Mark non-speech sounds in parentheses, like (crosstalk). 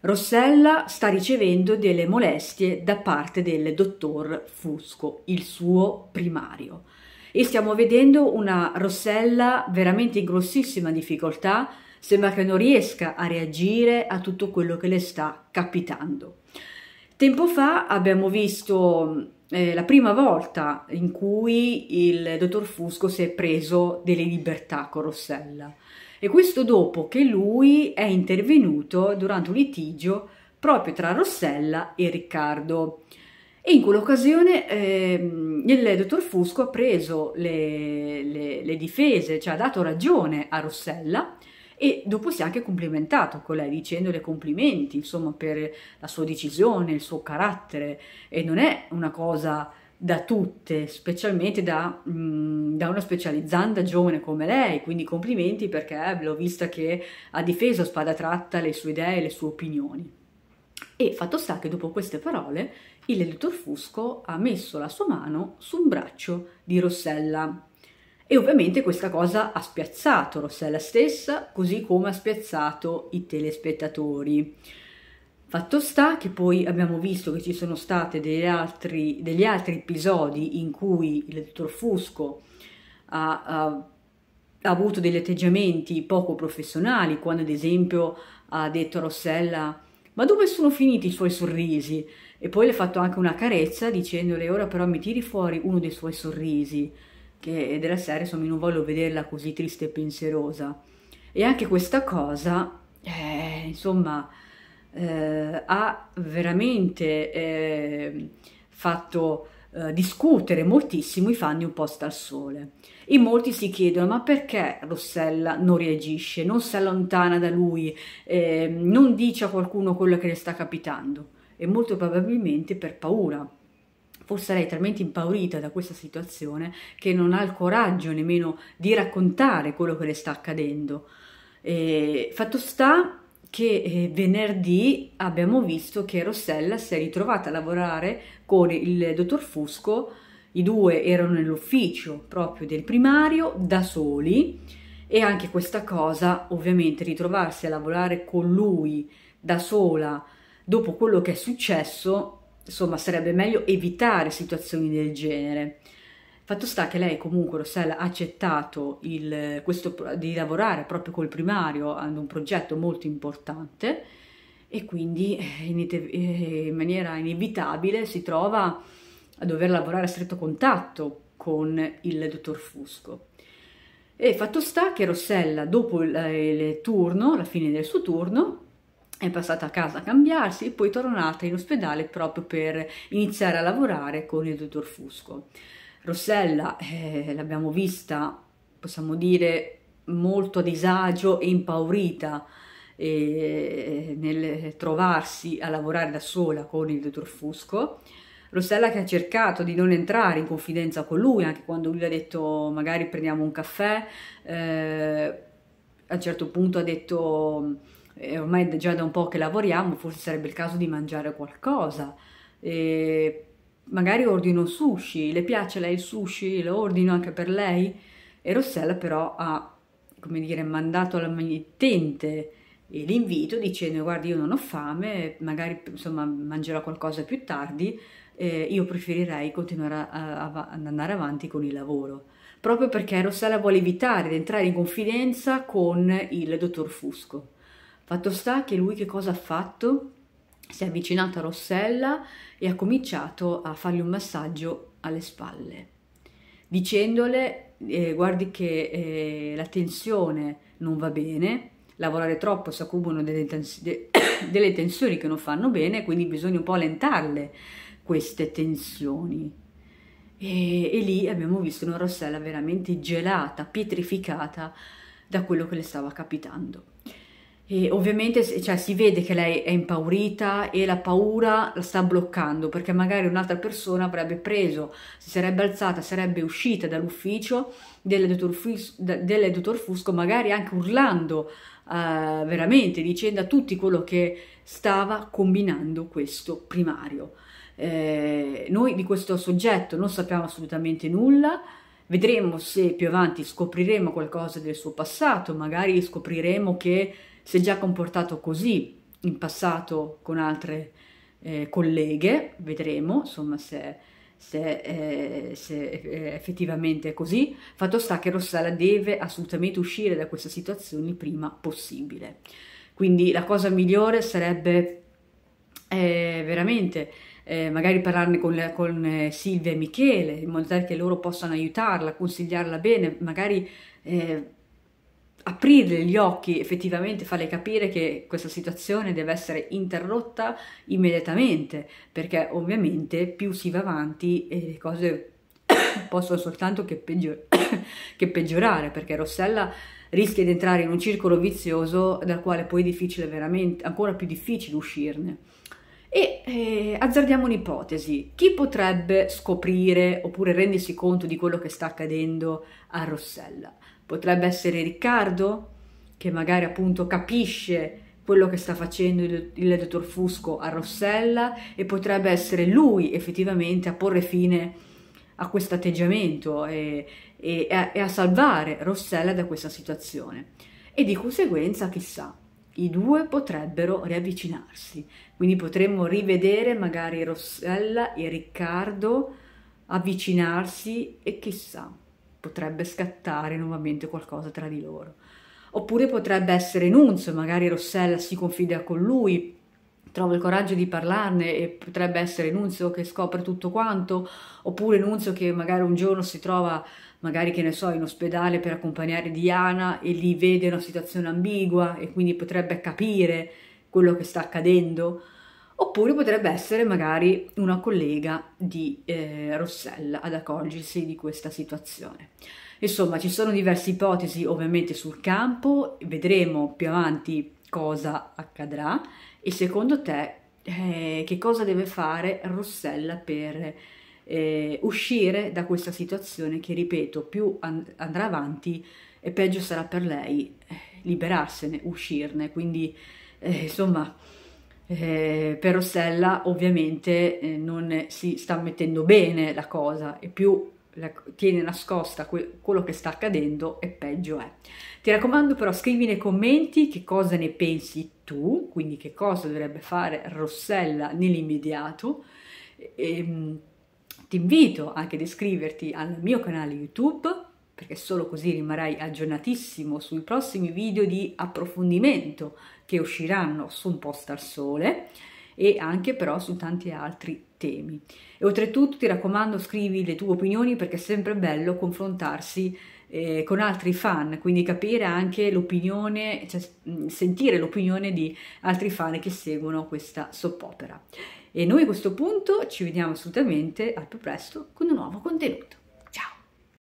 Rossella sta ricevendo delle molestie da parte del dottor Fusco, il suo primario. E stiamo vedendo una Rossella veramente in grossissima difficoltà, sembra che non riesca a reagire a tutto quello che le sta capitando. Tempo fa abbiamo visto eh, la prima volta in cui il dottor Fusco si è preso delle libertà con Rossella e questo dopo che lui è intervenuto durante un litigio proprio tra Rossella e Riccardo. E in quell'occasione eh, il dottor Fusco ha preso le, le, le, difese, cioè ha dato ragione a Rossella e dopo si è anche complimentato con lei dicendole complimenti, insomma, per la sua decisione, il suo carattere e non è una cosa da tutte, specialmente da, mh, mm, da, una specializzanda giovane come lei, quindi complimenti perché l'ho vista che ha difeso a spada tratta le sue idee e le sue opinioni. E fatto sta che dopo queste parole il dottor Fusco ha messo la sua mano su un braccio di Rossella e ovviamente questa cosa ha spiazzato Rossella stessa così come ha spiazzato i telespettatori. Fatto sta che poi abbiamo visto che ci sono stati degli, degli altri, episodi in cui il dottor Fusco ha, ha, ha, avuto degli atteggiamenti poco professionali, quando ad esempio ha detto a Rossella ma dove sono finiti i suoi sorrisi? E poi le ha fatto anche una carezza dicendole ora però mi tiri fuori uno dei suoi sorrisi, che della serie insomma non voglio vederla così triste e pensierosa. E anche questa cosa, eh, insomma eh, ha veramente eh, fatto eh, discutere moltissimo i fan di Un posto al sole. E molti si chiedono ma perché Rossella non reagisce, non si allontana da lui, ehm, non dice a qualcuno quello che le sta capitando e molto probabilmente per paura, forse lei è talmente impaurita da questa situazione che non ha il coraggio nemmeno di raccontare quello che le sta accadendo. E fatto sta che eh, venerdì abbiamo visto che Rossella si è ritrovata a lavorare con il dottor Fusco, i due erano nell'ufficio proprio del primario da soli e anche questa cosa ovviamente ritrovarsi a lavorare con lui da sola dopo quello che è successo, insomma sarebbe meglio evitare situazioni del genere. Fatto sta che lei comunque, Rossella, ha accettato il, questo, di lavorare proprio col primario ad un progetto molto importante e quindi eh, in, eh, in maniera inevitabile si trova a dover lavorare a stretto contatto con il dottor Fusco. E fatto sta che Rossella, dopo il, il turno, la fine del suo turno, è passata a casa a cambiarsi e poi tornata in ospedale proprio per iniziare a lavorare con il dottor Fusco. Rossella eh, l'abbiamo vista, possiamo dire, molto a disagio e impaurita eh, nel trovarsi a lavorare da sola con il dottor Fusco. Rossella che ha cercato di non entrare in confidenza con lui, anche quando lui ha detto magari prendiamo un caffè, eh, a un certo punto ha detto eh, ormai già da un po' che lavoriamo, forse sarebbe il caso di mangiare qualcosa. E magari ordino sushi, le piace lei il sushi, lo ordino anche per lei. E Rossella però ha, come dire, mandato alla mittente l'invito dicendo guardi io non ho fame, magari insomma mangerò qualcosa più tardi, eh, io preferirei continuare ad andare avanti con il lavoro. Proprio perché Rossella vuole evitare di entrare in confidenza con il dottor Fusco. Fatto sta che lui che cosa ha fatto? si è avvicinato a Rossella e ha cominciato a fargli un massaggio alle spalle, dicendole eh, guardi che eh, la tensione non va bene, lavorare troppo si accumulano delle, tens de (coughs) delle tensioni che non fanno bene, quindi bisogna un po' allentarle queste tensioni. E, e, lì abbiamo visto una Rossella veramente gelata, pietrificata da quello che le stava capitando. E ovviamente cioè, si vede che lei è impaurita e la paura la sta bloccando perché magari un'altra persona avrebbe preso, si sarebbe alzata, sarebbe uscita dall'ufficio del dottor, dottor Fusco, magari anche urlando uh, veramente, dicendo a tutti quello che stava combinando questo primario. Eh, noi di questo soggetto non sappiamo assolutamente nulla. Vedremo se più avanti scopriremo qualcosa del suo passato, magari scopriremo che si è già comportato così in passato con altre eh, colleghe, vedremo insomma se, se, eh, se eh, effettivamente è così. Fatto sta che Rossella deve assolutamente uscire da questa situazione il prima possibile. Quindi la cosa migliore sarebbe eh, veramente eh, magari parlarne con, con eh, Silvia e Michele in modo tale che loro possano aiutarla, consigliarla bene, magari eh, aprire gli occhi, effettivamente farle capire che questa situazione deve essere interrotta immediatamente, perché ovviamente più si va avanti e le cose (coughs) possono soltanto che, peggior (coughs) che peggiorare, perché Rossella rischia di entrare in un circolo vizioso dal quale poi è difficile veramente, ancora più difficile uscirne. E eh, azzardiamo un'ipotesi, chi potrebbe scoprire oppure rendersi conto di quello che sta accadendo a Rossella? potrebbe essere Riccardo, che magari appunto capisce quello che sta facendo il, il dottor Fusco a Rossella e potrebbe essere lui effettivamente a porre fine a questo atteggiamento e, e, e a salvare Rossella da questa situazione. E di conseguenza, chissà, i due potrebbero riavvicinarsi, quindi potremmo rivedere magari Rossella e Riccardo avvicinarsi e chissà potrebbe scattare nuovamente qualcosa tra di loro. Oppure potrebbe essere Nunzio, magari Rossella si confida con lui, trova il coraggio di parlarne e potrebbe essere Nunzio che scopre tutto quanto, oppure Nunzio che magari un giorno si trova, magari che ne so, in ospedale per accompagnare Diana e lì vede una situazione ambigua e quindi potrebbe capire quello che sta accadendo Oppure potrebbe essere magari una collega di eh, Rossella ad accorgersi di questa situazione. Insomma, ci sono diverse ipotesi ovviamente sul campo, vedremo più avanti cosa accadrà e secondo te eh, che cosa deve fare Rossella per eh, uscire da questa situazione che, ripeto, più and andrà avanti e peggio sarà per lei eh, liberarsene, uscirne. Quindi, eh, insomma eh, per Rossella ovviamente eh, non si sta mettendo bene la cosa e più la, tiene nascosta que quello che sta accadendo e peggio è. Ti raccomando però scrivi nei commenti che cosa ne pensi tu, quindi che cosa dovrebbe fare Rossella nell'immediato. E, e, ehm, ti invito anche ad iscriverti al mio canale YouTube perché solo così rimarrai aggiornatissimo sui prossimi video di approfondimento che usciranno su Un posto al sole e anche però su tanti altri temi. E oltretutto ti raccomando scrivi le tue opinioni perché è sempre bello confrontarsi eh, con altri fan, quindi capire anche l'opinione, cioè, mm, sentire l'opinione di altri fan che seguono questa soppopera. E noi a questo punto ci vediamo assolutamente al più presto con un nuovo contenuto.